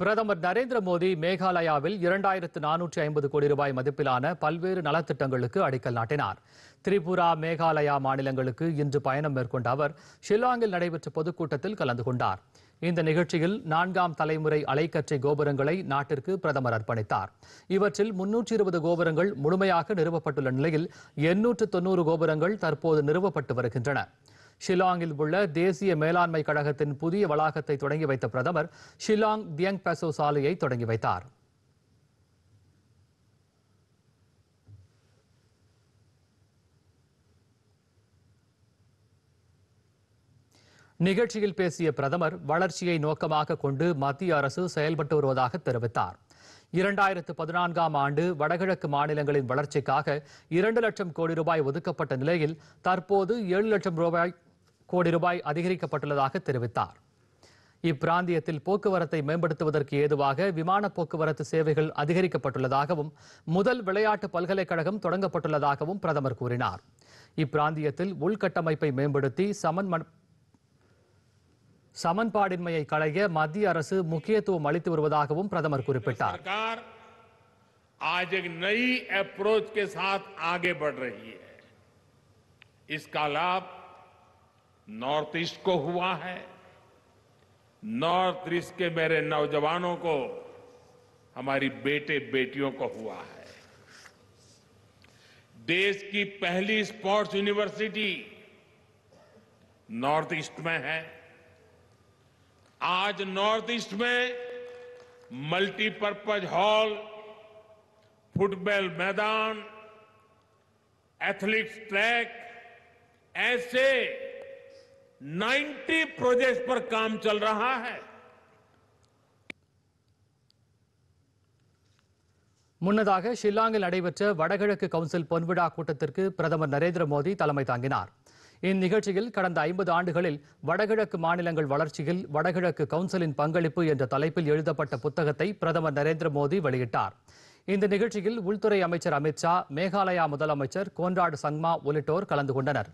பிரதமர் நரேந்திர மோடி மேகாலயாவில் இரண்டாயிரத்து நானூற்றி ஐம்பது கோடி ரூபாய் மதிப்பிலான பல்வேறு நலத்திட்டங்களுக்கு அடிக்கல் நாட்டினார் திரிபுரா மேகாலயா மாநிலங்களுக்கு இன்று பயணம் மேற்கொண்ட அவர் ஷில்லாங்கில் நடைபெற்ற பொதுக்கூட்டத்தில் கலந்து கொண்டார் இந்த நிகழ்ச்சியில் நான்காம் தலைமுறை அலைக்கற்றை கோபுரங்களை நாட்டிற்கு பிரதமர் அர்ப்பணித்தார் இவற்றில் முன்னூற்றி இருபது கோபுரங்கள் முழுமையாக நிறுவப்பட்டுள்ள நிலையில் எண்ணூற்று தொன்னூறு கோபுரங்கள் தற்போது நிறுவப்பட்டு வருகின்றன ஷில்லாங்கில் உள்ள தேசிய மேலாண்மை கழகத்தின் புதிய வளாகத்தை தொடங்கி வைத்த பிரதமர் ஷில்லாங் தியங் பெசோ சாலையை தொடங்கி வைத்தார் நிகழ்ச்சியில் பேசிய பிரதமர் வளர்ச்சியை நோக்கமாக கொண்டு மத்திய அரசு செயல்பட்டு வருவதாக தெரிவித்தார் இரண்டாயிரத்து பதினான்காம் ஆண்டு வடகிழக்கு மாநிலங்களின் வளர்ச்சிக்காக இரண்டு லட்சம் கோடி ரூபாய் ஒதுக்கப்பட்ட நிலையில் தற்போது ஏழு லட்சம் ரூபாய் கோடி ரூபாய் அதிகரிக்கப்பட்டுள்ளதாக தெரிவித்தார் இப்பிராந்தியத்தில் போக்குவரத்தை மேம்படுத்துவதற்கு ஏதுவாக விமான போக்குவரத்து சேவைகள் அதிகரிக்கப்பட்டுள்ளதாகவும் முதல் விளையாட்டு பல்கலைக்கழகம் தொடங்கப்பட்டுள்ளதாகவும் பிரதமர் கூறினார் இப்பிராந்தியத்தில் உள்கட்டமைப்பை மேம்படுத்தி சமன் சமன்பாடின்மையை களைய மத்திய அரசு முக்கியத்துவம் அளித்து வருவதாகவும் பிரதமர் குறிப்பிட்டார் आज एक नई अप्रोच के साथ आगे बढ़ रही है इसका लाभ नॉर्थ ईस्ट को हुआ है नॉर्थ ईस्ट के मेरे नौजवानों को हमारी बेटे बेटियों को हुआ है देश की पहली स्पोर्ट्स यूनिवर्सिटी नॉर्थ ईस्ट में है आज नॉर्थ ईस्ट में मल्टीपर्पज हॉल फुटबॉल मैदान एथलीट्स ट्रैक ऐसे 90 प्रोजेक्ट्स पर काम चल रहा है முன்னதாக ஷில்லாங்கில் நடைபெற்ற வடகிழக்கு கவுன்சில் பொன்விழா கூட்டத்திற்கு பிரதமர் நரேந்திர மோடி தலைமை தாங்கினார் இந்நிகழ்ச்சியில் கடந்த ஐம்பது ஆண்டுகளில் வடகிழக்கு மாநிலங்கள் வளர்ச்சியில் வடகிழக்கு கவுன்சிலின் பங்களிப்பு என்ற தலைப்பில் எழுதப்பட்ட புத்தகத்தை பிரதமர் நரேந்திர மோடி வெளியிட்டார் இந்த நிகழ்ச்சியில் உள்துறை அமைச்சர் அமித்ஷா மேகாலயா முதலமைச்சர் கோன்ராடு சங்மா உள்ளிட்டோர் கலந்து கொண்டனர்